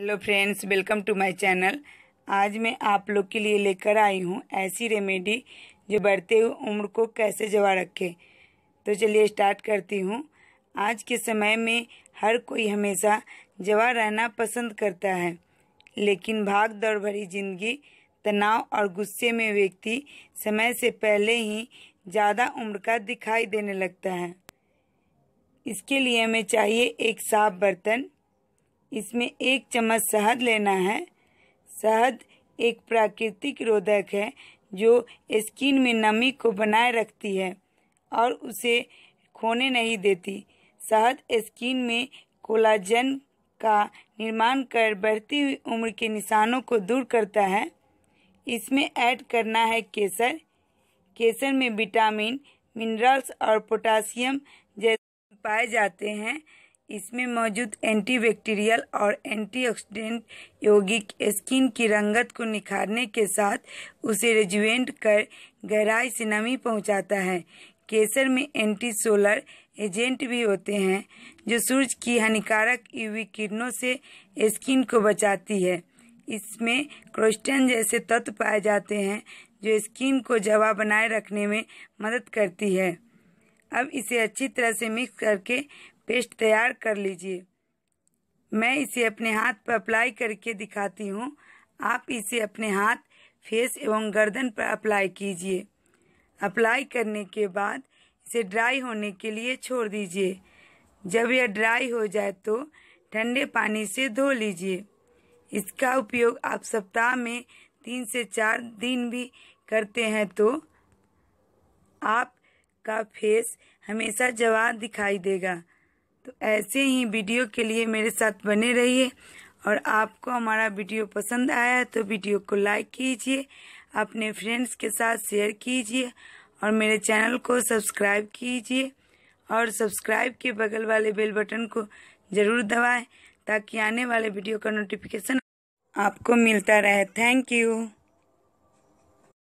hello friends welcome to my channel आज मैं आप लोग के लिए लेकर आई हूँ ऐसी रेमेडी जो बढ़ते हुए उम्र को कैसे जवा रखे तो चलिए स्टार्ट करती हूँ आज के समय में हर कोई हमेशा जवा रहना पसंद करता है लेकिन भाग दौड़ भरी जिंदगी तनाव और गुस्से में व्यक्ति समय से पहले ही ज़्यादा उम्र का दिखाई देने लगता है इसके लिए हमें चाहिए एक साफ बर्तन इसमें एक चम्मच शहद लेना है शहद एक प्राकृतिक रोधक है जो स्किन में नमी को बनाए रखती है और उसे खोने नहीं देती शहद स्किन में कोलाजन का निर्माण कर बढ़ती हुई उम्र के निशानों को दूर करता है इसमें ऐड करना है केसर केसर में विटामिन मिनरल्स और पोटासियम जैसे पाए जाते हैं इसमें मौजूद एंटीबैक्टीरियल और एंटीऑक्सीडेंट यौगिक स्किन की रंगत को निखारने के साथ उसे रेजुएंट कर गहराई से नमी पहुंचाता है केसर में एंटी सोलर एजेंट भी होते हैं जो सूरज की हानिकारक यूवी किरणों से स्किन को बचाती है इसमें क्रोस्टन जैसे तत्व पाए जाते हैं जो स्किन को जवा बनाए रखने में मदद करती है अब इसे अच्छी तरह से मिक्स करके पेस्ट तैयार कर लीजिए मैं इसे अपने हाथ पर अप्लाई करके दिखाती हूँ आप इसे अपने हाथ फेस एवं गर्दन पर अप्लाई कीजिए अप्लाई करने के बाद इसे ड्राई होने के लिए छोड़ दीजिए जब यह ड्राई हो जाए तो ठंडे पानी से धो लीजिए इसका उपयोग आप सप्ताह में तीन से चार दिन भी करते हैं तो आपका फेस हमेशा जवाब दिखाई देगा तो ऐसे ही वीडियो के लिए मेरे साथ बने रहिए और आपको हमारा वीडियो पसंद आया तो वीडियो को लाइक कीजिए अपने फ्रेंड्स के साथ शेयर कीजिए और मेरे चैनल को सब्सक्राइब कीजिए और सब्सक्राइब के बगल वाले बेल बटन को ज़रूर दबाएं ताकि आने वाले वीडियो का नोटिफिकेशन आपको मिलता रहे थैंक यू